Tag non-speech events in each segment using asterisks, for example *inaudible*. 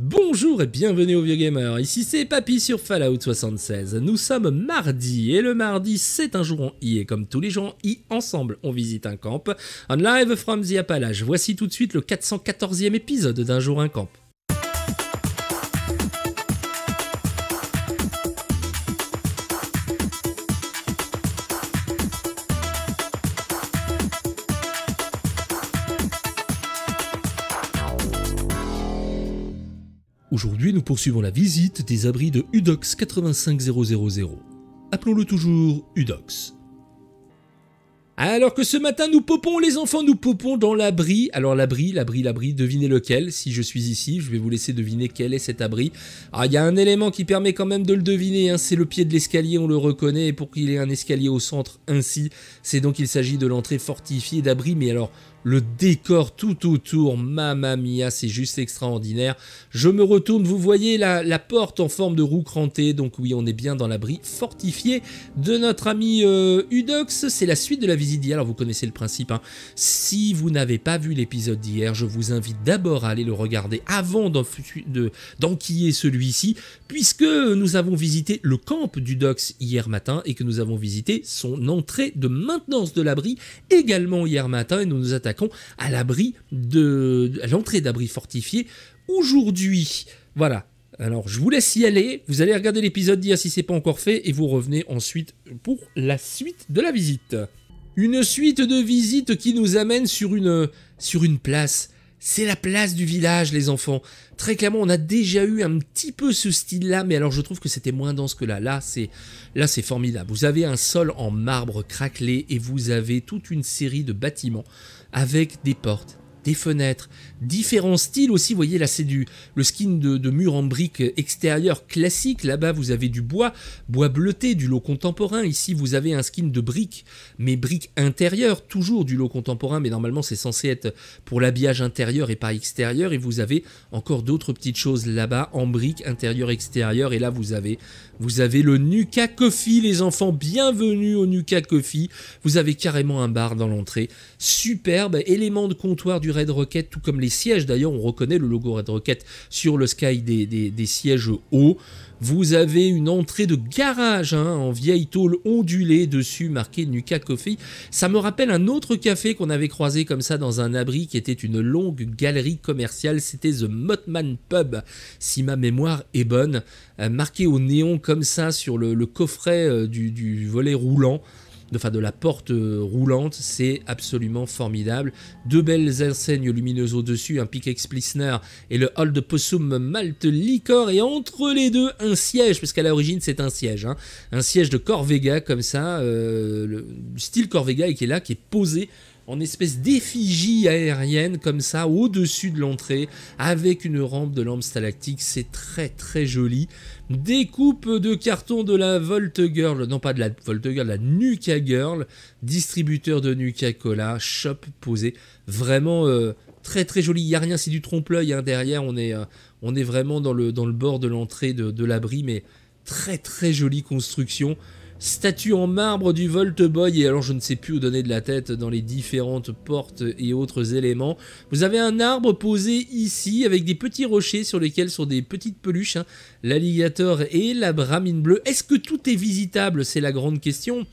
Bonjour et bienvenue aux Vieux Gamers, ici c'est Papy sur Fallout 76. Nous sommes mardi et le mardi c'est un jour en I et comme tous les jours en I, ensemble on visite un camp. On live from the Appalaches, voici tout de suite le 414e épisode d'un jour un camp. Aujourd'hui, nous poursuivons la visite des abris de UDOX 85000. Appelons-le toujours UDOX. Alors que ce matin, nous popons, les enfants, nous popons dans l'abri. Alors l'abri, l'abri, l'abri, devinez lequel. Si je suis ici, je vais vous laisser deviner quel est cet abri. Alors ah, il y a un élément qui permet quand même de le deviner, hein. c'est le pied de l'escalier, on le reconnaît, et pour qu'il ait un escalier au centre ainsi, c'est donc il s'agit de l'entrée fortifiée d'abri, mais alors le décor tout autour, mamma mia, c'est juste extraordinaire. Je me retourne, vous voyez la, porte en forme de roue crantée, donc oui, on est bien dans l'abri fortifié de notre ami euh, Udox. C'est la suite de la visite d'hier, alors vous connaissez le principe. Hein. Si vous n'avez pas vu l'épisode d'hier, je vous invite d'abord à aller le regarder avant d'enquiller celui-ci, puisque nous avons visité le camp d'Udox hier matin et que nous avons visité son entrée de maintenance de l'abri également hier matin et nous nous attaquons à l'abri de, l'entrée d'abri fortifié aujourd'hui. Voilà. Alors, je vous laisse y aller. Vous allez regarder l'épisode d'hier si c'est pas encore fait et vous revenez ensuite pour la suite de la visite. Une suite de visites qui nous amène sur une, sur une place c'est la place du village, les enfants. Très clairement, on a déjà eu un petit peu ce style-là, mais alors je trouve que c'était moins dense que là. Là, c'est là, c'est formidable. Vous avez un sol en marbre craquelé et vous avez toute une série de bâtiments avec des portes, des fenêtres, différents styles aussi. Vous voyez, là, c'est du le skin de, mur en brique extérieur classique. Là-bas, vous avez du bois, bois bleuté, du lot contemporain. Ici, vous avez un skin de brique, mais briques intérieures, toujours du lot contemporain. Mais normalement, c'est censé être pour l'habillage intérieur et pas extérieur. Et vous avez encore d'autres petites choses là-bas en brique intérieur extérieur. Et là, vous avez vous avez le Nuka Coffee, les enfants. Bienvenue au Nuka Coffee. Vous avez carrément un bar dans l'entrée. Superbe élément de comptoir du Red Rocket, tout comme les sièges. D'ailleurs, on reconnaît le logo Red Rocket sur le sky des, sièges hauts. Vous avez une entrée de garage hein, en vieille tôle ondulée dessus marqué Nuka Coffee. Ça me rappelle un autre café qu'on avait croisé comme ça dans un abri qui était une longue galerie commerciale. C'était The Motman Pub, si ma mémoire est bonne, euh, marqué au néon comme ça sur le, coffret euh, du volet roulant de, enfin de la porte euh, roulante, c'est absolument formidable. Deux belles enseignes lumineuses au-dessus, un pic Plissner et le Hall Possum Malte Licor, et entre les deux, un siège, parce qu'à l'origine c'est un siège, hein. un siège de Corvega comme ça, euh, le style Corvega et qui est là, qui est posé en espèce d'effigie aérienne comme ça au-dessus de l'entrée avec une rampe de lampe stalactique. C'est très très joli. Découpe de carton de la Volte Girl, non pas de la Volte Girl, la Nuka Girl, distributeur de Nuka Cola, shop posé. Vraiment euh, très très joli. Il n'y a rien, c'est du trompe-l'œil hein. derrière. On est, euh, on est vraiment dans le, dans le bord de l'entrée de, de l'abri, mais très très jolie construction statue en marbre du Volt-Boy, et alors je ne sais plus où donner de la tête dans les différentes portes et autres éléments. Vous avez un arbre posé ici, avec des petits rochers sur lesquels sont des petites peluches, hein. l'alligator et la bramine bleue. Est-ce que tout est visitable C'est la grande question.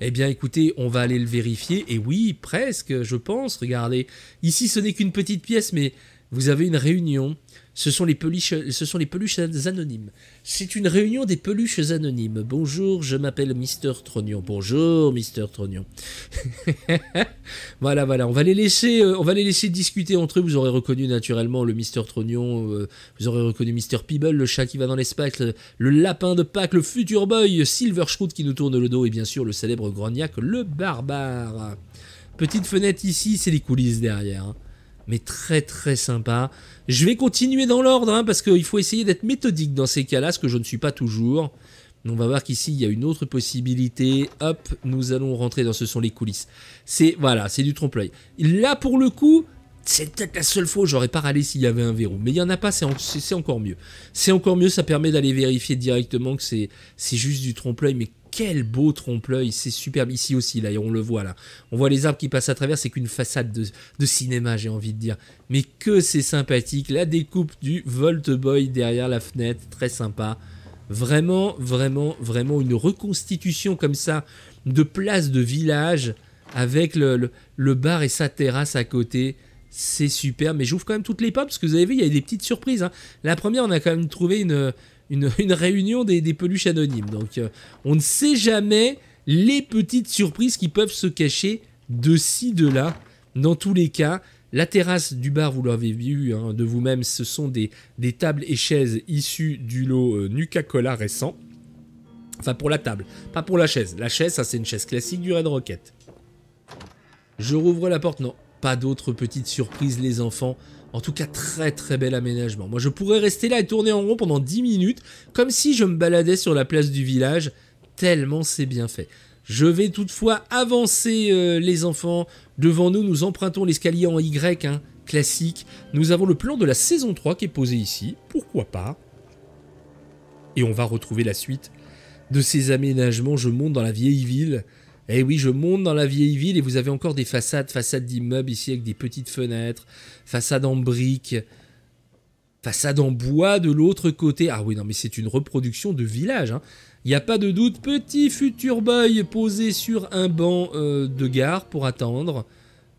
Eh bien écoutez, on va aller le vérifier, et oui, presque, je pense, regardez. Ici ce n'est qu'une petite pièce, mais vous avez une réunion, ce sont les peluches, ce sont les peluches anonymes. C'est une réunion des peluches anonymes. Bonjour, je m'appelle Mister Trognon. Bonjour, Mister Trognon. *laughs* voilà, voilà. On va les laisser, euh, on va les laisser discuter entre eux. Vous aurez reconnu naturellement le Mister Trognon. Euh, vous aurez reconnu Mister Peeble, le chat qui va dans l'espace. le, lapin de Pâques, le futur boy, Silver Shroud qui nous tourne le dos, et bien sûr le célèbre grognac, le barbare. Petite fenêtre ici, c'est les coulisses derrière. Hein mais très très sympa. Je vais continuer dans l'ordre, hein, parce qu'il faut essayer d'être méthodique dans ces cas-là, ce que je ne suis pas toujours. On va voir qu'ici, il y a une autre possibilité. Hop, nous allons rentrer dans ce sont les coulisses. C'est, voilà, c'est du trompe-l'œil. Là, pour le coup, c'est peut-être la seule fois où j'aurais pas râlé s'il y avait un verrou. Mais il n'y en a pas, c'est encore mieux. C'est encore mieux, ça permet d'aller vérifier directement que c'est juste du trompe-l'œil, mais quel beau trompe-l'œil, c'est superbe. Ici aussi, là, on le voit là. On voit les arbres qui passent à travers, c'est qu'une façade de, cinéma, j'ai envie de dire. Mais que c'est sympathique. La découpe du Volt Boy derrière la fenêtre, très sympa. Vraiment, vraiment, vraiment une reconstitution comme ça de place de village avec le, bar et sa terrasse à côté. C'est super, mais j'ouvre quand même toutes les portes parce que vous avez vu, il y a des petites surprises. Hein. La première, on a quand même trouvé une, *laughs* une, réunion des, peluches anonymes. Donc euh, on ne sait jamais les petites surprises qui peuvent se cacher de ci, de là. Dans tous les cas, la terrasse du bar, vous l'avez vu hein, de vous-même, ce sont des, des, tables et chaises issues du lot euh, Nucacola cola récent. Enfin, pour la table, pas pour la chaise. La chaise, ça c'est une chaise classique du Red Rocket. Je rouvre la porte, non, pas d'autres petites surprises les enfants. En tout cas, très très bel aménagement. Moi, je pourrais rester là et tourner en rond pendant 10 minutes, comme si je me baladais sur la place du village, tellement c'est bien fait. Je vais toutefois avancer euh, les enfants. Devant nous, nous empruntons l'escalier en Y, hein, classique. Nous avons le plan de la saison 3 qui est posé ici, pourquoi pas. Et on va retrouver la suite de ces aménagements. Je monte dans la vieille ville. Eh oui, je monte dans la vieille ville et vous avez encore des façades, façades d'immeubles ici avec des petites fenêtres, façades en briques, façades en bois de l'autre côté. Ah oui, non, mais c'est une reproduction de village. Hein. Il n'y a pas de doute. Petit futur boy posé sur un banc euh, de gare pour attendre.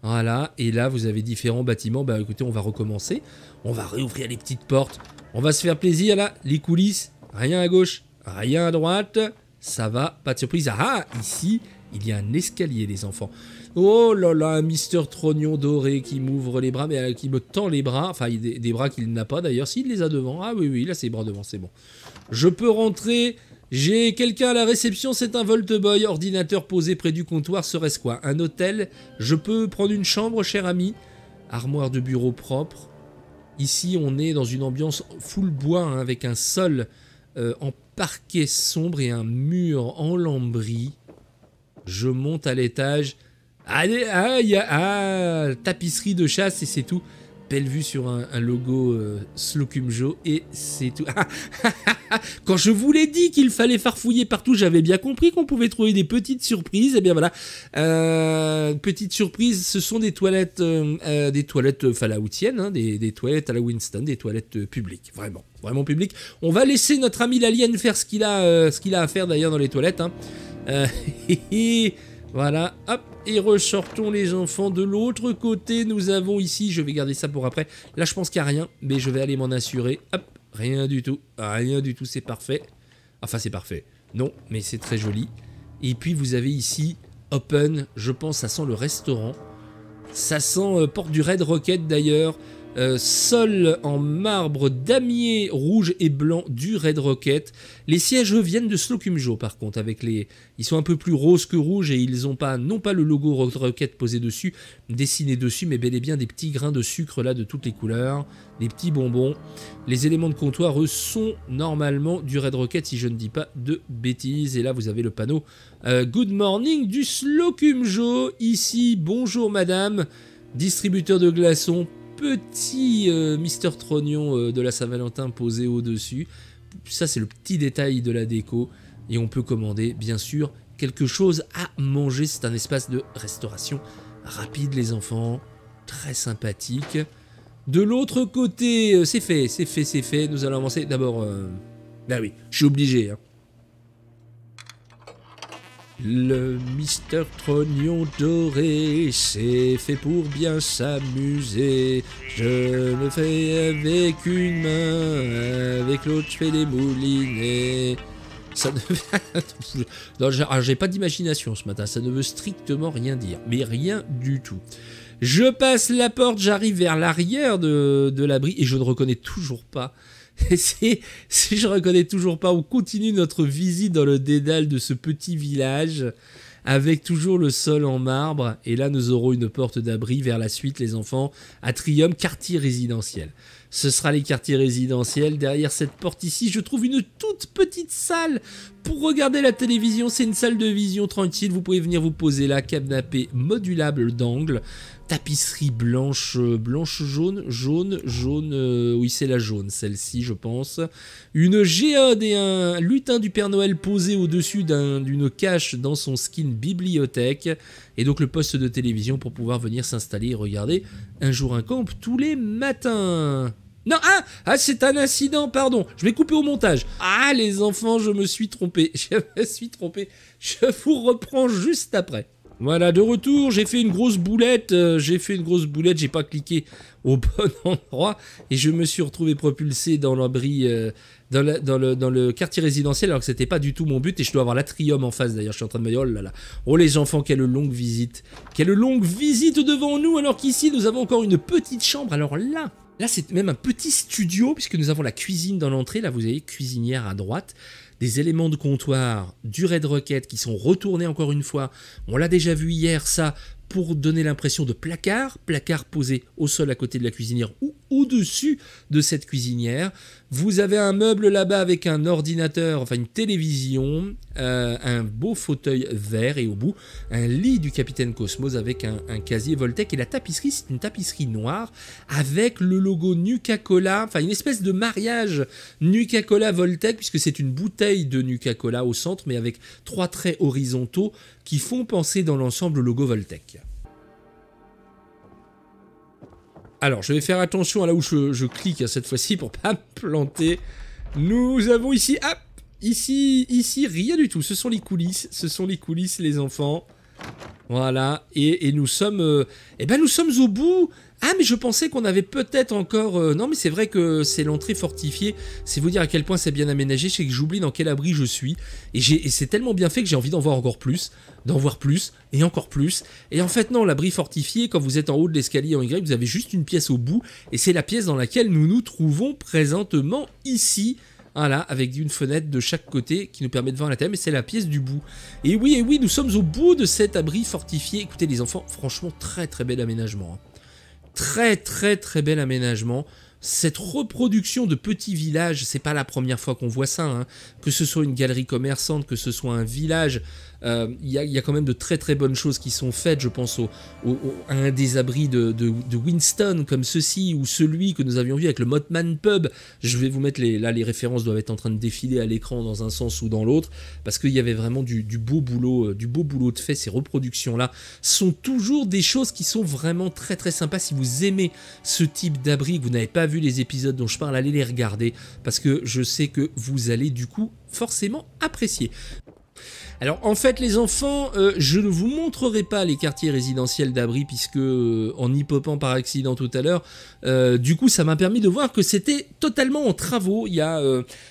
Voilà, et là vous avez différents bâtiments. Bah écoutez, on va recommencer. On va réouvrir les petites portes. On va se faire plaisir là. Les coulisses, rien à gauche, rien à droite. Ça va, pas de surprise. Ah, ici, il y a un escalier, les enfants. Oh là là, un Mister Trognon doré qui m'ouvre les bras, mais euh, qui me tend les bras. Enfin, des, bras qu'il n'a pas d'ailleurs. S'il les a devant. Ah oui, oui, il a ses bras devant, c'est bon. Je peux rentrer. J'ai quelqu'un à la réception, c'est un Volteboy. Ordinateur posé près du comptoir, serait-ce quoi Un hôtel Je peux prendre une chambre, cher ami Armoire de bureau propre. Ici, on est dans une ambiance full bois, hein, avec un sol euh, en parquet sombre et un mur en lambris. Je monte à l'étage. Allez, ah, y a, ah, tapisserie de chasse et c'est tout. Belle vue sur un, logo euh, Slocum Joe et c'est tout. *laughs* Quand je vous l'ai dit qu'il fallait farfouiller partout, j'avais bien compris qu'on pouvait trouver des petites surprises. Et eh bien voilà, euh, petite surprise, ce sont des toilettes, euh, des toilettes hein, des, des, toilettes à la Winston, des toilettes publiques, vraiment, vraiment publiques. On va laisser notre ami l'alien faire ce qu'il a, ce qu'il a à faire d'ailleurs dans les toilettes. Hein. Euh, *laughs* voilà, hop, et ressortons les enfants de l'autre côté. Nous avons ici, je vais garder ça pour après. Là, je pense qu'il n'y a rien, mais je vais aller m'en assurer. Hop, rien du tout, rien du tout, c'est parfait. Enfin, c'est parfait. Non, mais c'est très joli. Et puis, vous avez ici Open. Je pense, ça sent le restaurant. Ça sent euh, Porte du Red Rocket d'ailleurs. Euh, sol en marbre damier rouge et blanc du Red Rocket. Les sièges viennent de Slocumjo par contre avec les ils sont un peu plus roses que rouges et ils ont pas non pas le logo Red Rocket posé dessus, dessiné dessus mais bel et bien des petits grains de sucre là de toutes les couleurs, des petits bonbons. Les éléments de comptoir eux sont normalement du Red Rocket si je ne dis pas de bêtises et là vous avez le panneau euh, Good morning du Slocumjo ici. Bonjour madame distributeur de glaçons, petit euh, Mister Trognon euh, de la Saint-Valentin posé au-dessus. Ça, c'est le petit détail de la déco. Et on peut commander, bien sûr, quelque chose à manger. C'est un espace de restauration rapide, les enfants. Très sympathique. De l'autre côté, euh, c'est fait, c'est fait, c'est fait. Nous allons avancer. D'abord, euh... Bah oui, je suis obligé. Hein. Le Mister Trognon doré, c'est fait pour bien s'amuser. Je me fais avec une main, avec l'autre je fais des moulinets. Ça ne... Ah, j'ai pas d'imagination ce matin, ça ne veut strictement rien dire, mais rien du tout. Je passe la porte, j'arrive vers l'arrière de, de l'abri et je ne reconnais toujours pas *laughs* si, je reconnais toujours pas, on continue notre visite dans le dédale de ce petit village avec toujours le sol en marbre. Et là, nous aurons une porte d'abri vers la suite, les enfants. Atrium, quartier résidentiel. Ce sera les quartiers résidentiels. Derrière cette porte ici, je trouve une toute petite salle pour regarder la télévision. C'est une salle de vision tranquille. Vous pouvez venir vous poser là, canapé modulable d'angle tapisserie blanche, euh, blanche jaune, jaune, jaune, euh, oui c'est la jaune celle-ci je pense. Une géode et un lutin du Père Noël posé au-dessus d'une cache dans son skin bibliothèque. Et donc le poste de télévision pour pouvoir venir s'installer et regarder un jour un camp tous les matins. Non, ah, ah c'est un incident, pardon. Je vais couper au montage. Ah, les enfants, je me suis trompé. *laughs* Je me suis trompé. Je vous reprends juste après. Voilà, de retour, j'ai fait une grosse boulette, euh, j'ai fait une grosse boulette, j'ai pas cliqué au *laughs* bon endroit et je me suis retrouvé propulsé dans l'abri, euh, dans, le, dans, le, quartier résidentiel alors que c'était pas du tout mon but et je dois avoir l'atrium en face d'ailleurs, je suis en train de me dire oh là là, oh les enfants, quelle longue visite, quelle longue visite devant nous alors qu'ici nous avons encore une petite chambre, alors là, là c'est même un petit studio puisque nous avons la cuisine dans l'entrée, là vous avez cuisinière à droite, des éléments de comptoir, du Red Rocket qui sont retournés encore une fois. On l'a déjà vu hier, ça, pour donner l'impression de placard, placard posé au sol à côté de la cuisinière ou au-dessus de cette cuisinière. Vous avez un meuble là-bas avec un ordinateur, enfin une télévision, euh, un beau fauteuil vert et au bout un lit du capitaine Cosmos avec un, casier Voltec et la tapisserie, c'est une tapisserie noire avec le logo nuca cola enfin une espèce de mariage nuca cola Voltec puisque c'est une bouteille de nuca cola au centre mais avec trois traits horizontaux qui font penser dans l'ensemble au logo Voltec. Alors, je vais faire attention à là où je, je clique hein, cette fois-ci pour pas me planter. Nous avons ici... Hop Ici, ici, rien du tout. Ce sont les coulisses. Ce sont les coulisses, les enfants. Voilà, et, nous sommes, euh, eh ben nous sommes au bout. Ah mais je pensais qu'on avait peut-être encore. Euh, non mais c'est vrai que c'est l'entrée fortifiée. C'est vous dire à quel point c'est bien aménagé. C'est que j'oublie dans quel abri je suis. Et, et c'est tellement bien fait que j'ai envie d'en voir encore plus, d'en voir plus et encore plus. Et en fait non, l'abri fortifié quand vous êtes en haut de l'escalier en Y, vous avez juste une pièce au bout et c'est la pièce dans laquelle nous nous trouvons présentement ici là avec une fenêtre de chaque côté qui nous permet de voir la thème mais c'est la pièce du bout. Et oui, et oui, nous sommes au bout de cet abri fortifié. Écoutez les enfants, franchement, très très bel aménagement. Hein. Très très très bel aménagement cette reproduction de petits villages, c'est pas la première fois qu'on voit ça, hein. que ce soit une galerie commerçante, que ce soit un village, euh, il y, a quand même de très très bonnes choses qui sont faites. Je pense au, à un des abris de, Winston, comme ceci, ou celui que nous avions vu avec le Motman Pub. Je vais vous mettre les, là, les références doivent être en train de défiler à l'écran dans un sens ou dans l'autre, parce qu'il y avait vraiment du, beau boulot, euh, du beau boulot de fait. Ces reproductions-là sont toujours des choses qui sont vraiment très très sympas. Si vous aimez ce type d'abri, vous n'avez pas vu les épisodes dont je parle, allez les regarder, parce que je sais que vous allez du coup forcément apprécier. Alors en fait les enfants, euh, je ne vous montrerai pas les quartiers résidentiels d'abri puisque euh, en y popant par accident tout à l'heure, euh, du coup ça m'a permis de voir que c'était totalement en travaux. Il y a,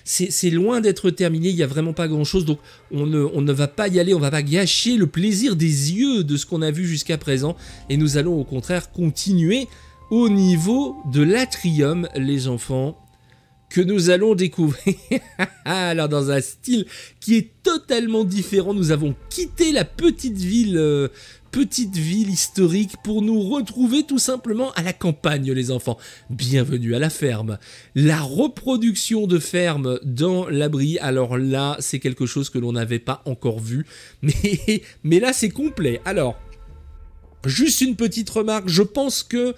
c'est loin d'être terminé, il y a vraiment pas grand chose, donc on ne, on ne, va pas y aller, on va pas gâcher le plaisir des yeux de ce qu'on a vu jusqu'à présent et nous allons au contraire continuer au niveau de l'atrium les enfants que nous allons découvrir. *laughs* Alors dans un style qui est totalement différent, nous avons quitté la petite ville, euh, petite ville historique pour nous retrouver tout simplement à la campagne les enfants. Bienvenue à la ferme. La reproduction de ferme dans l'abri, alors là c'est quelque chose que l'on n'avait pas encore vu, *laughs* mais, mais là c'est complet. Alors, juste une petite remarque, je pense que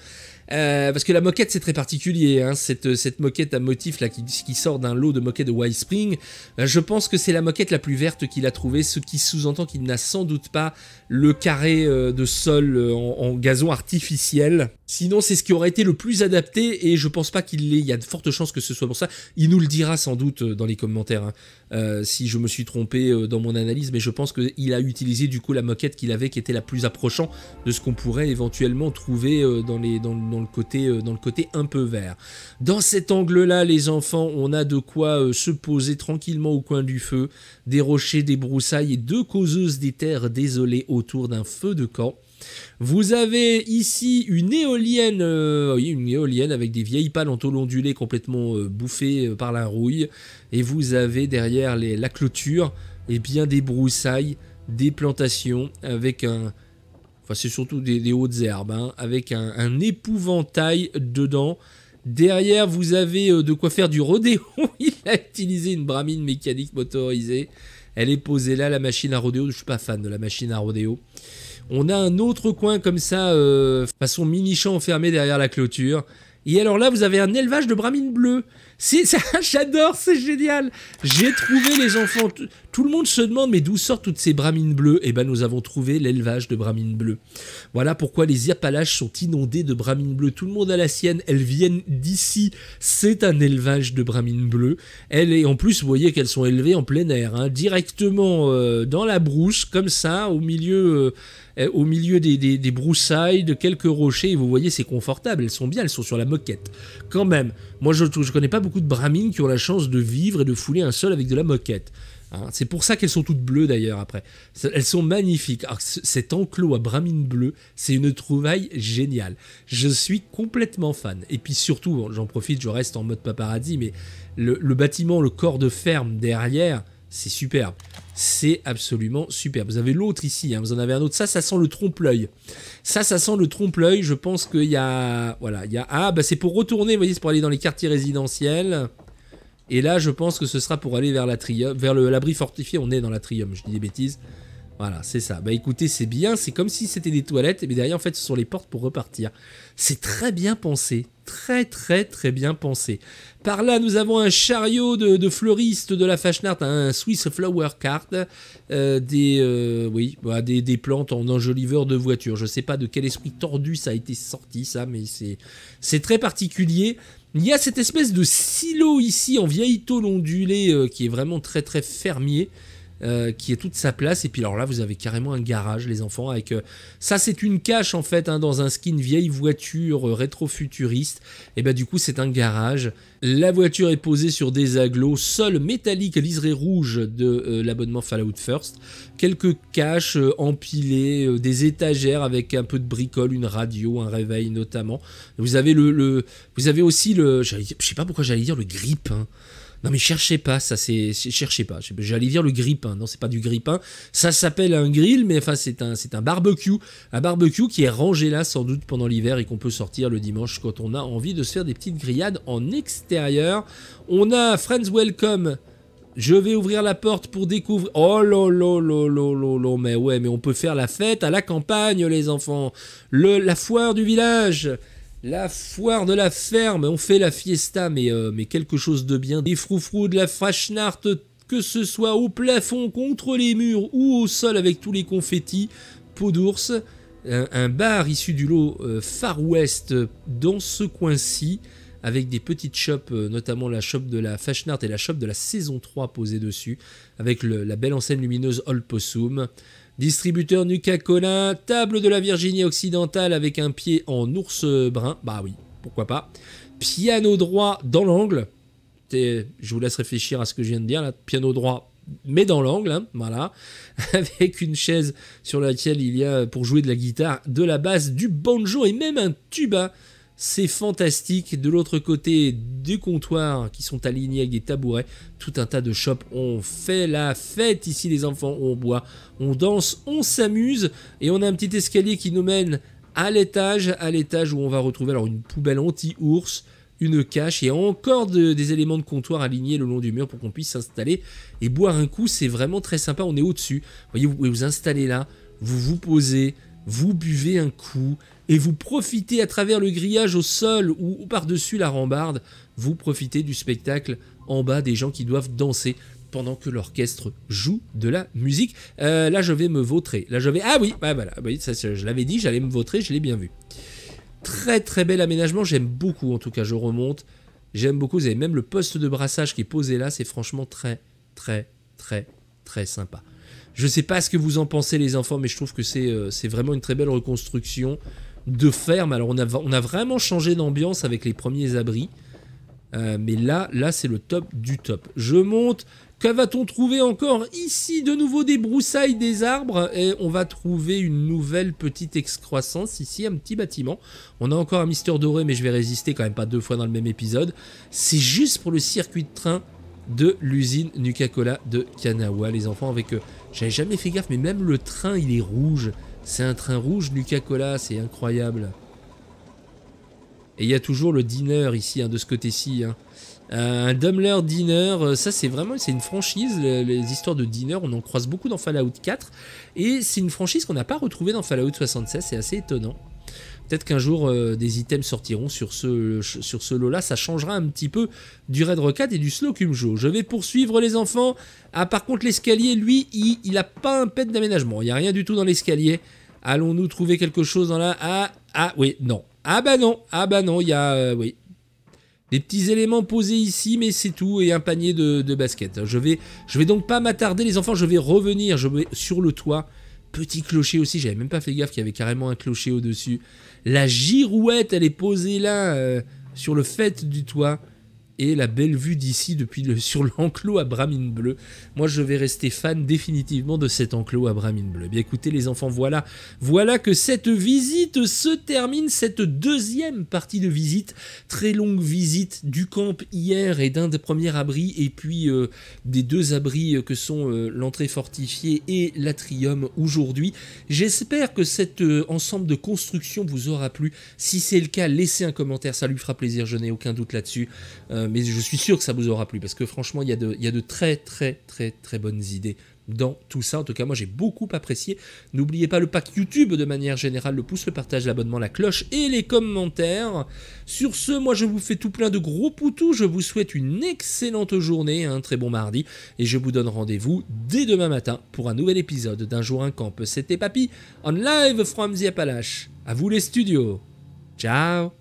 euh, parce que la moquette, c'est très particulier. Hein, cette, cette, moquette à motif là qui, qui sort d'un lot de moquettes de Wild Spring. Euh, je pense que c'est la moquette la plus verte qu'il a trouvée, ce qui sous-entend qu'il n'a sans doute pas le carré euh, de sol en gazon artificiel Sinon, c'est ce qui aurait été le plus adapté et je pense pas qu'il l'ait. Il y a de fortes chances que ce soit pour ça. Il nous le dira sans doute euh, dans les commentaires hein. euh, si je me suis trompé euh, dans mon analyse, mais je pense qu'il a utilisé du coup la moquette qu'il avait qui était la plus approchant de ce qu'on pourrait éventuellement trouver dans, le côté, dans le côté un peu vert. Dans cet angle-là, les enfants, on a de quoi se poser tranquillement au coin du feu, des rochers, des broussailles et deux causeuses des terres désolées autour d'un feu de camp. Vous avez ici une éolienne euh, une éolienne avec des vieilles pales en tôle ondulée complètement euh, bouffées euh, par la rouille. Et vous avez derrière les, la clôture et eh bien des broussailles, des plantations avec un. Enfin, c'est surtout des, hautes herbes, hein, avec un, épouvantail dedans. Derrière, vous avez de quoi faire du rodéo. *laughs* Il a utilisé une bramine mécanique motorisée. Elle est posée là, la machine à rodéo. Je ne suis pas fan de la machine à rodéo. On a un autre coin comme ça, euh, façon mini-champ enfermé derrière la clôture. Et alors là, vous avez un élevage de bramines bleues. C'est *laughs* j'adore, c'est génial. J'ai trouvé les enfants. Tout le monde se demande mais d'où sortent toutes ces bramines bleues Eh ben nous avons trouvé l'élevage de bramines bleues. Voilà pourquoi les Appalaches sont inondés de bramines bleues. Tout le monde a la sienne, elles viennent d'ici. C'est un élevage de bramines bleues. Elles et en plus vous voyez qu'elles sont élevées en plein air, hein. directement euh, dans la brousse comme ça, au milieu. Euh, au milieu des, des broussailles, de quelques rochers, et vous voyez, c'est confortable, elles sont bien, elles sont sur la moquette. Quand même, moi je ne connais pas beaucoup de bramines qui ont la chance de vivre et de fouler un sol avec de la moquette. Hein. c'est pour ça qu'elles sont toutes bleues d'ailleurs après. Elles sont magnifiques. cet enclos à bramine bleue, c'est une trouvaille géniale. Je suis complètement fan. Et puis surtout, j'en profite, je reste en mode paparazzi, mais le, bâtiment, le corps de ferme derrière, c'est superbe. C'est absolument superbe. Vous avez l'autre ici, hein. vous en avez un autre. Ça, ça sent le trompe-l'œil. Ça, ça sent le trompe-l'œil. Je pense qu'il y a... Voilà, il y a... Ah, bah c'est pour retourner, vous voyez, c'est pour aller dans les quartiers résidentiels. Et là, je pense que ce sera pour aller vers vers l'abri fortifié. On est dans l'atrium, je dis des bêtises. Voilà, c'est ça. Bah écoutez, c'est bien, c'est comme si c'était des toilettes, mais derrière, en fait, ce sont les portes pour repartir. C'est très bien pensé. Très, très, très bien pensé. Par là, nous avons un chariot de, de fleuristes de la Fashnart, un Swiss Flower Card. Euh, des, euh, oui, bah, des, plantes en enjoliveur de voiture. Je ne sais pas de quel esprit tordu ça a été sorti, ça, mais c'est très particulier. Il y a cette espèce de silo ici en vieille tôle ondulée euh, qui est vraiment très très fermier. Euh, qui est toute sa place. Et puis alors là, vous avez carrément un garage, les enfants, avec... Euh, ça, c'est une cache, en fait, hein, dans un skin vieille voiture rétrofuturiste. Euh, rétro-futuriste. Et bien bah, du coup, c'est un garage. La voiture est posée sur des aglots, sol métallique, liseré rouge de l'abonnement Fallout First. Quelques caches empilées, des étagères avec un peu de bricole, une radio, un réveil notamment. Vous avez, le, vous avez aussi le... Je sais pas pourquoi j'allais dire le grip. Hein. Non mais cherchez pas, ça c'est cherchez pas. J'allais dire le grippin, non c'est pas du grippin. Ça s'appelle un grill, mais enfin c'est un c'est un barbecue, un barbecue qui est rangé là sans doute pendant l'hiver et qu'on peut sortir le dimanche quand on a envie de se faire des petites grillades en extérieur. On a Friends Welcome. Je vais ouvrir la porte pour découvrir. Oh là là là là là mais ouais, mais on peut faire la fête à la campagne les enfants. Le la foire du village. La foire de la ferme, on fait la fiesta, mais, euh, mais quelque chose de bien. Des froufrous, de la frachenart, que ce soit au plafond, contre les murs ou au sol avec tous les confettis, peau d'ours, un, bar issu du lot euh, Far West dans ce coin-ci, avec des petites shops, euh, notamment la shop de la Fashion et la shop de la saison 3 posée dessus, avec la belle enseigne lumineuse Old Possum. Distributeur Nuka-Cola, table de la Virginie occidentale avec un pied en ours brun. Bah oui, pourquoi pas. Piano droit dans l'angle. Je vous laisse réfléchir à ce que je viens de dire là. Piano droit, mais dans l'angle, hein, voilà. *laughs* Avec une chaise sur laquelle il y a pour jouer de la guitare, de la basse, du banjo et même un tuba c'est fantastique. De l'autre côté, du comptoir, qui sont alignés avec des tabourets, tout un tas de shops. On fait la fête ici, les enfants. On boit, on danse, on s'amuse. Et on a un petit escalier qui nous mène à l'étage, à l'étage où on va retrouver alors une poubelle anti-ours, une cache et encore des éléments de comptoir alignés le long du mur pour qu'on puisse s'installer et boire un coup. C'est vraiment très sympa. On est au-dessus. Vous voyez, vous pouvez vous installer là, vous vous posez, vous buvez un coup et vous profitez à travers le grillage au sol ou par-dessus la rambarde, vous profitez du spectacle en bas des gens qui doivent danser pendant que l'orchestre joue de la musique. Euh, là, je vais me vautrer. Là, je vais... Ah oui, ah, je l'avais dit, j'allais me vautrer, je l'ai bien vu. Très très bel aménagement, j'aime beaucoup en tout cas, je remonte. J'aime beaucoup, vous avez même le poste de brassage qui est posé là, c'est franchement très très très très sympa. Je ne sais pas ce que vous en pensez les enfants, mais je trouve que c'est euh, vraiment une très belle reconstruction de ferme. Alors on a, on a vraiment changé d'ambiance avec les premiers abris. Euh, mais là, là c'est le top du top. Je monte. Que va-t-on trouver encore ici De nouveau des broussailles, des arbres. Et on va trouver une nouvelle petite excroissance ici, un petit bâtiment. On a encore un Mister doré, mais je vais résister quand même pas deux fois dans le même épisode. C'est juste pour le circuit de train de l'usine Nuka-Cola de Kanawa, les enfants, avec... Euh, j'avais jamais fait gaffe, mais même le train, il est rouge. C'est un train rouge, Lucas Cola, c'est incroyable. Et il y a toujours le diner ici, hein, de ce côté-ci. Hein. Euh, un Dumbler Dinner, euh, ça c'est vraiment c'est une franchise, les, histoires de diner, on en croise beaucoup dans Fallout 4, et c'est une franchise qu'on n'a pas retrouvée dans Fallout 76, c'est assez étonnant. Peut-être qu'un jour euh, des items sortiront sur ce, sur ce lot-là, ça changera un petit peu du Red Rocket et du Slow Joe. Je vais poursuivre les enfants. Ah par contre l'escalier, lui, il n'a pas un pet d'aménagement, il n'y a rien du tout dans l'escalier. Allons-nous trouver quelque chose dans la... Ah, ah, oui, non. Ah bah non, ah bah non, il y a... Euh, oui. Des petits éléments posés ici, mais c'est tout, et un panier de, de basket. Je vais, je vais donc pas m'attarder, les enfants, je vais revenir je vais, sur le toit. Petit clocher aussi, j'avais même pas fait gaffe qu'il y avait carrément un clocher au-dessus. La girouette, elle est posée là, euh, sur le fait du toit et la belle vue d'ici depuis le, *laughs* sur l'enclos à Bramine bleu. Moi, je vais rester fan définitivement de cet enclos à Bramine bleu. Eh bien écoutez, les enfants, voilà, voilà que cette visite se termine, cette deuxième partie de visite, très longue visite du camp hier et d'un des premiers abris, et puis euh, des deux abris euh, que sont euh, l'entrée fortifiée et l'atrium aujourd'hui. J'espère que cet ensemble de constructions vous aura plu. Si c'est le cas, laissez un commentaire, ça lui fera plaisir, je n'ai aucun doute là-dessus mais je suis sûr que ça vous aura plu parce que franchement, il y, a de, très très très très bonnes idées dans tout ça. En tout cas, moi j'ai beaucoup apprécié. N'oubliez pas le pack YouTube de manière générale, le pouce, le partage, l'abonnement, la cloche et les commentaires. Sur ce, moi je vous fais tout plein de gros poutous. Je vous souhaite une excellente journée, un très bon mardi et je vous donne rendez-vous dès demain matin pour un nouvel épisode d'un jour un camp. C'était Papy en live from the Appalaches. À vous les studios. Ciao